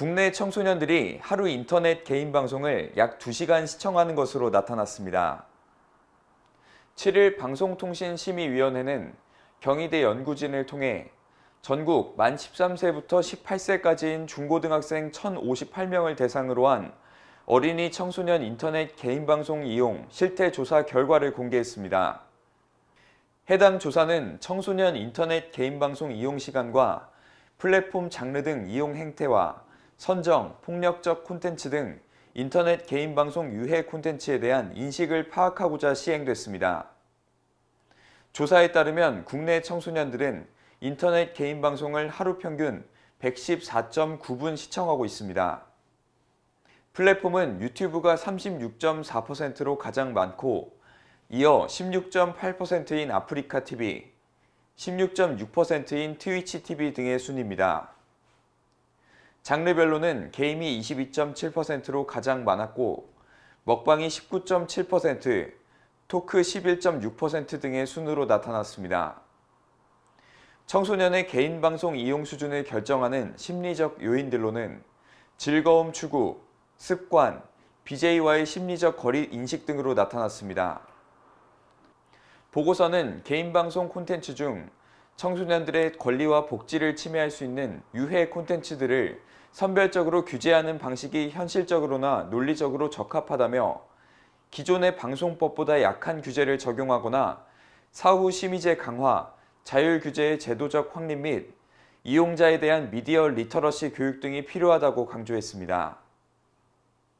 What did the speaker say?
국내 청소년들이 하루 인터넷 개인 방송을 약 2시간 시청하는 것으로 나타났습니다. 7일 방송통신심의위원회는 경희대 연구진을 통해 전국 만 13세부터 18세까지인 중고등학생 1,058명을 대상으로 한 어린이 청소년 인터넷 개인 방송 이용 실태 조사 결과를 공개했습니다. 해당 조사는 청소년 인터넷 개인 방송 이용 시간과 플랫폼 장르 등 이용 행태와 선정, 폭력적 콘텐츠 등 인터넷 개인 방송 유해 콘텐츠에 대한 인식을 파악하고자 시행됐습니다. 조사에 따르면 국내 청소년들은 인터넷 개인 방송을 하루 평균 114.9분 시청하고 있습니다. 플랫폼은 유튜브가 36.4%로 가장 많고 이어 16.8%인 아프리카 TV, 16.6%인 트위치 TV 등의 순입니다. 장르별로는 게임이 22.7%로 가장 많았고 먹방이 19.7%, 토크 11.6% 등의 순으로 나타났습니다. 청소년의 개인 방송 이용 수준을 결정하는 심리적 요인들로는 즐거움 추구, 습관, BJ와의 심리적 거리 인식 등으로 나타났습니다. 보고서는 개인 방송 콘텐츠 중 청소년들의 권리와 복지를 침해할 수 있는 유해 콘텐츠들을 선별적으로 규제하는 방식이 현실적으로나 논리적으로 적합하다며 기존의 방송법보다 약한 규제를 적용하거나 사후 심의제 강화, 자율 규제의 제도적 확립 및 이용자에 대한 미디어 리터러시 교육 등이 필요하다고 강조했습니다.